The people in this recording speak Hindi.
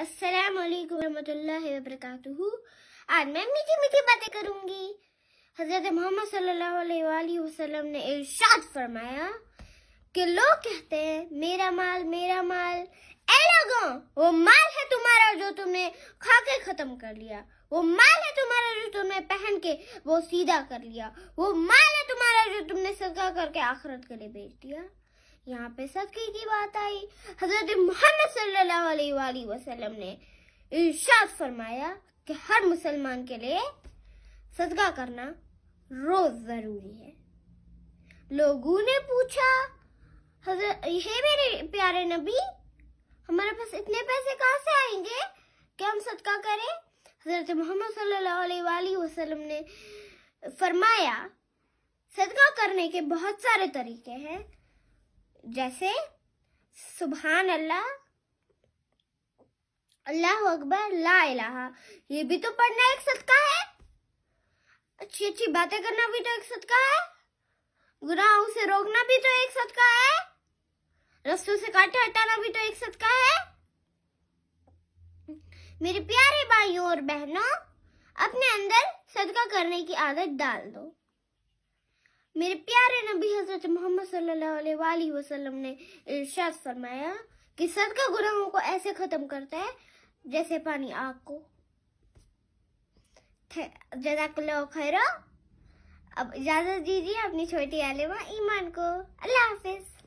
अस्सलाम वालेकुम आज मैं मीठी मीठी बातें करूंगी हजरत मोहम्मद सल्लल्लाहु अलैहि वसल्लम ने इरशाद फरमाया कि लोग कहते हैं मेरा माल मेरा माल ए लोगों वो माल है तुम्हारा जो तुमने खा के खत्म कर लिया वो माल है तुम्हारा जो तुमने पहन के वो सीधा कर लिया वो माल है तुम्हारा जो तुमने सदका करके आखिरत के लिए बेच दिया यहाँ पे सदके की बात आई हजरत मोहम्मद सल्लल्लाहु वसल्लम ने इर्शाद फरमाया कि हर मुसलमान के लिए सदका करना रोज जरूरी है लोगों ने पूछा हजरत हे मेरे प्यारे नबी हमारे पास इतने पैसे कहाँ से आएंगे कि हम सदका करें हजरत मोहम्मद सल्लल्लाहु वसल्लम ने फरमाया सदका करने के बहुत सारे तरीके हैं जैसे सुबहान अल्लाह अल्लाह अकबर ला इलाहा ये भी तो पढ़ना एक सदका है अच्छी अच्छी बातें करना भी तो एक सदका है गुनाहों से रोकना भी तो एक सदका है रस्तों से काटे हटाना भी तो एक सदका है मेरे प्यारे भाइयों और बहनों अपने अंदर सदका करने की आदत डाल दो मेरे प्यारे नबी हजरत मोहम्मद सल्लल्लाहु अलैहि वसल्लम ने इरशाद फरमाया कि सदका गुनाहों को ऐसे खत्म करता है जैसे पानी आग को जजाकुल्ला खैरा अब इजाजत दीजिए अपनी छोटी आलिमा ईमान को अल्लाह हाफिज